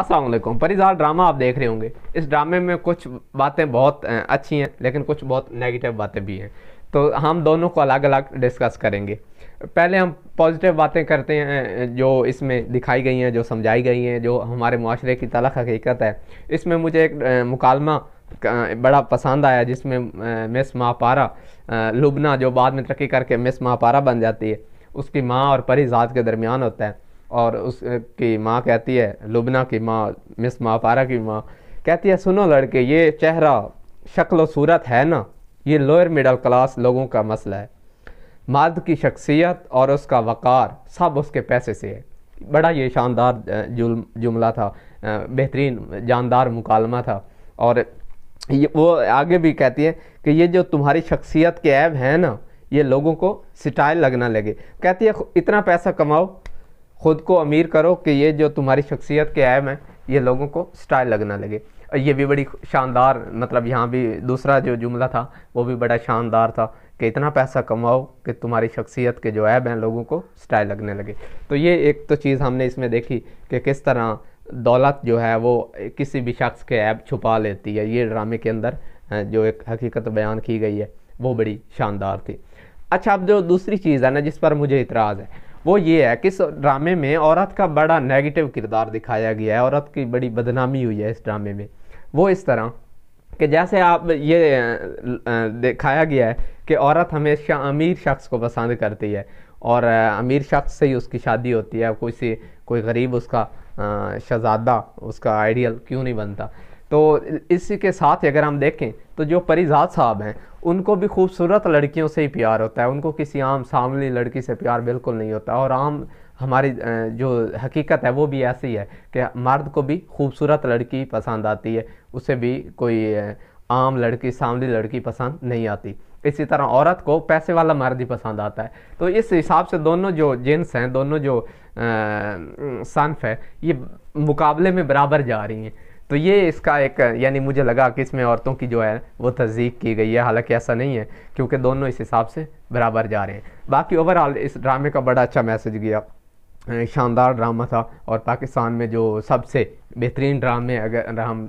Aslam परिजार drama आप देख रहे होंगे इस ड्रामे में कुछ बातें बहुत अच्छी हैं लेकिन कुछ बहुत नेगेटिव बातें भी हैं तो हम दोनों को अलग अलग डिस्कस करेंगे पहले हम पॉजिटिव बातें करते हैं जो इसमें दिखाई गई हैं जो समझाई गई हैं जो हमारे माशरे की तलख हकीकत है इसमें मुझे एक मुकालमा बड़ा पसंद आया जिसमें मिस महापारा लुबना जो बाद में तरक्की करके मिस महापारा बन जाती है उसकी माँ और परिजात के दरमियान होता है और उसकी माँ कहती है लुबना की माँ मिस माँ पारा की माँ कहती है सुनो लड़के ये चेहरा शक्ल सूरत है ना ये लोअर मिडल क्लास लोगों का मसला है मर्द की शख्सियत और उसका वक़ार सब उसके पैसे से है बड़ा ये शानदार जुमला था बेहतरीन जानदार मुकालमा था और ये वो आगे भी कहती है कि ये जो तुम्हारी शख्सियत के ऐब हैं ना ये लोगों को स्टाइल लगना लगे कहती है इतना पैसा कमाओ ख़ुद को अमीर करो कि ये जो तुम्हारी शख्सियत के ऐब हैं ये लोगों को स्टाइल लगना लगे ये भी बड़ी शानदार मतलब यहाँ भी दूसरा जो जुमला था वो भी बड़ा शानदार था कि इतना पैसा कमाओ कि तुम्हारी शख्सियत के जो ऐब हैं लोगों को स्टाइल लगने लगे तो ये एक तो चीज़ हमने इसमें देखी कि किस तरह दौलत जो है वो किसी भी शख्स के ऐब छुपा लेती है ये ड्रामे के अंदर जो एक हकीकत बयान की गई है वो बड़ी शानदार थी अच्छा अब जो दूसरी चीज़ है ना जिस पर मुझे इतराज़ है वो ये है कि इस ड्रामे में औरत का बड़ा नेगेटिव किरदार दिखाया गया है औरत की बड़ी बदनामी हुई है इस ड्रामे में वो इस तरह कि जैसे आप ये दिखाया गया है कि औरत हमेशा अमीर शख्स को पसंद करती है और अमीर शख्स से ही उसकी शादी होती है कोई से कोई गरीब उसका शहजादा उसका आइडियल क्यों नहीं बनता तो इसी के साथ अगर हम देखें तो जो परिजात साहब हैं उनको भी खूबसूरत लड़कियों से ही प्यार होता है उनको किसी आम सामने लड़की से प्यार बिल्कुल नहीं होता और आम हमारी जो हकीकत है वो भी ऐसी है कि मर्द को भी खूबसूरत लड़की पसंद आती है उसे भी कोई आम लड़की सामली लड़की पसंद नहीं आती इसी तरह औरत को पैसे वाला मर्द ही पसंद आता है तो इस हिसाब से दोनों जो जेंस हैं दोनों जो सनफ है ये मुकाबले में बराबर जा रही हैं तो ये इसका एक यानी मुझे लगा कि इसमें औरतों की जो है वो तस्दीक की गई है हालांकि ऐसा नहीं है क्योंकि दोनों इस हिसाब से बराबर जा रहे हैं बाकी ओवरऑल इस ड्रामे का बड़ा अच्छा मैसेज गया शानदार ड्रामा था और पाकिस्तान में जो सबसे बेहतरीन ड्रामे अगर हम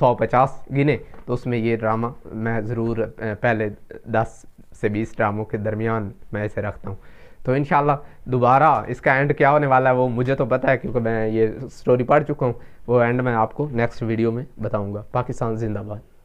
सौ पचास गिने तो उसमें ये ड्रामा मैं ज़रूर पहले दस से बीस ड्रामों के दरमियान मैं इसे रखता हूँ तो इन दोबारा इसका एंड क्या होने वाला है वो मुझे तो पता है क्योंकि मैं ये स्टोरी पढ़ चुका हूँ वो एंड मैं आपको नेक्स्ट वीडियो में बताऊँगा पाकिस्तान जिंदाबाद